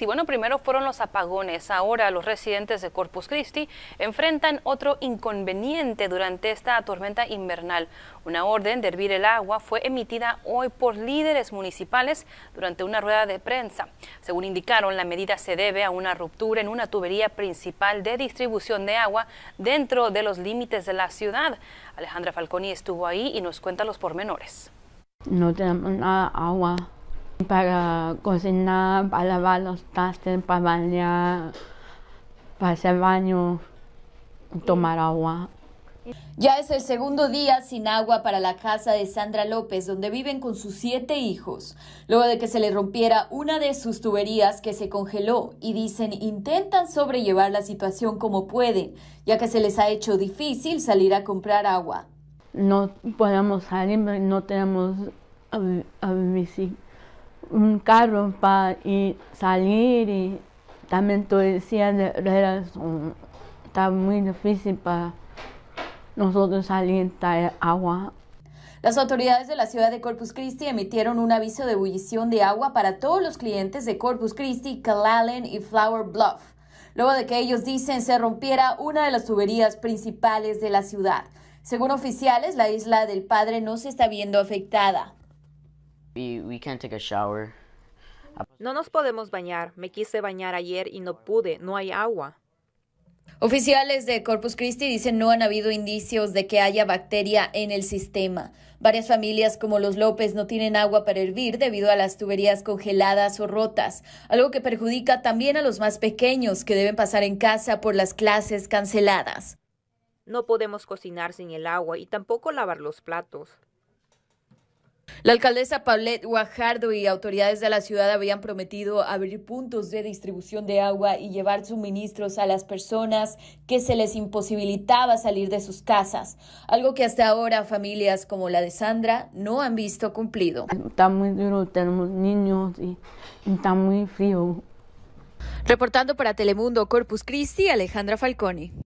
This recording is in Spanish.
Sí, bueno, primero fueron los apagones. Ahora los residentes de Corpus Christi enfrentan otro inconveniente durante esta tormenta invernal. Una orden de hervir el agua fue emitida hoy por líderes municipales durante una rueda de prensa. Según indicaron, la medida se debe a una ruptura en una tubería principal de distribución de agua dentro de los límites de la ciudad. Alejandra Falconi estuvo ahí y nos cuenta los pormenores. No tenemos nada agua para cocinar, para lavar los trastes, para bañar, para hacer baño, tomar agua. Ya es el segundo día sin agua para la casa de Sandra López, donde viven con sus siete hijos, luego de que se le rompiera una de sus tuberías que se congeló y dicen intentan sobrellevar la situación como pueden, ya que se les ha hecho difícil salir a comprar agua. No podemos salir, no tenemos eh, a, a un carro para salir y también tú decía de un está muy difícil para nosotros salir traer agua. Las autoridades de la ciudad de Corpus Christi emitieron un aviso de ebullición de agua para todos los clientes de Corpus Christi, Calallen y Flower Bluff, luego de que ellos dicen se rompiera una de las tuberías principales de la ciudad. Según oficiales, la isla del Padre no se está viendo afectada. No nos podemos bañar. Me quise bañar ayer y no pude. No hay agua. Oficiales de Corpus Christi dicen no han habido indicios de que haya bacteria en el sistema. Varias familias como los López no tienen agua para hervir debido a las tuberías congeladas o rotas, algo que perjudica también a los más pequeños que deben pasar en casa por las clases canceladas. No podemos cocinar sin el agua y tampoco lavar los platos. La alcaldesa Paulette Guajardo y autoridades de la ciudad habían prometido abrir puntos de distribución de agua y llevar suministros a las personas que se les imposibilitaba salir de sus casas, algo que hasta ahora familias como la de Sandra no han visto cumplido. Está muy duro, tenemos niños y está muy frío. Reportando para Telemundo Corpus Christi, Alejandra Falcone.